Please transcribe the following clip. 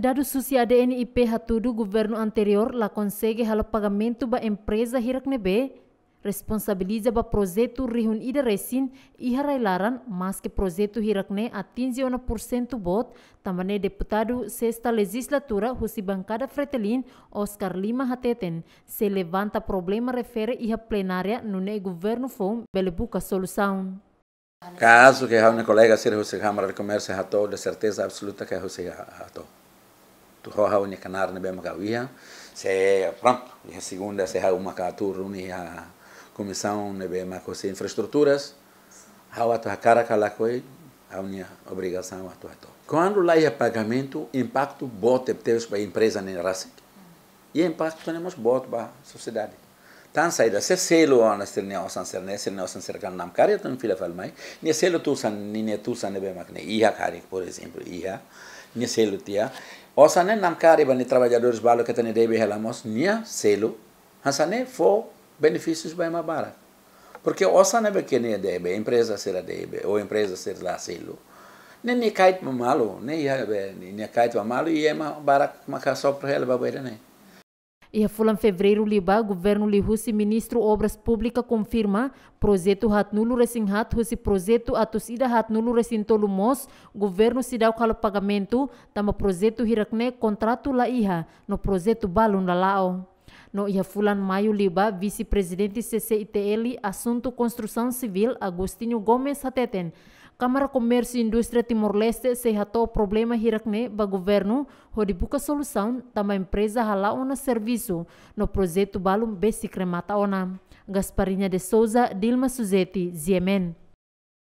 Dado sucia DNIP hatudo governo anterior la consegue halo pagamento ba empresa hirak nebe, responsabiliza ba projeto rihun ida resin e harailaran mas ke projeto hirakne atinge ona por cento bot tamane deputado sexta legislatura husi bancada fretelin Oscar Lima Hateten se levanta problema refere iha plenária nune governo fom belebuca solução. Caso que a minha colega Sir José de comércio ratou, de certeza absoluta que a Rússia ratou tu tuhoha unha canar na bema kawiha se é, pronto e a segunda se há é uma catur uni comissão na bema com infraestruturas há a cara cala coi a unha obrigação a tua quando lá é pagamento impacto bote teve para a empresa nem raça e impacto temos bote para a sociedade tan saida se selo ona sirne osan sirne sirne osan sirkan nam karya tan fila falmai ne selo tu san ne ne tu san be makne iha karik por exemplo iha ne selo tia Osane nam caribani trabalhadores balo que tane debe helamos nia selo. Hasane fo benefícios bem mais barato. Porque osane be kene debe, empresa será debe, ou empresa será selo. Nem ni kait mamalo, nem ia be, ni kait mamalo, ia ma barak maka só para ela babeira, né? E a fulan fevereiro liba, governo lihusi, ministro obras públicas confirma, projeto hatnulu recin hat, husi projeto atusida hatnulu recin tolumos, governo se dá o pagamento, tama projeto hirakne contrato la iha, no projeto balun la lao. No ia fulan maio liba, vice-presidente CCITL Assunto Construção Civil, Agostinho Gomes Hateten. Câmara Comércio e Indústria Timor-Leste se ratou o problema hirakne ba governo, hodi buka solução, tama empresa hala ona serviço, no projeto balum besi cremata ona. Gasparinha de Souza, Dilma Suzete, Ziemen.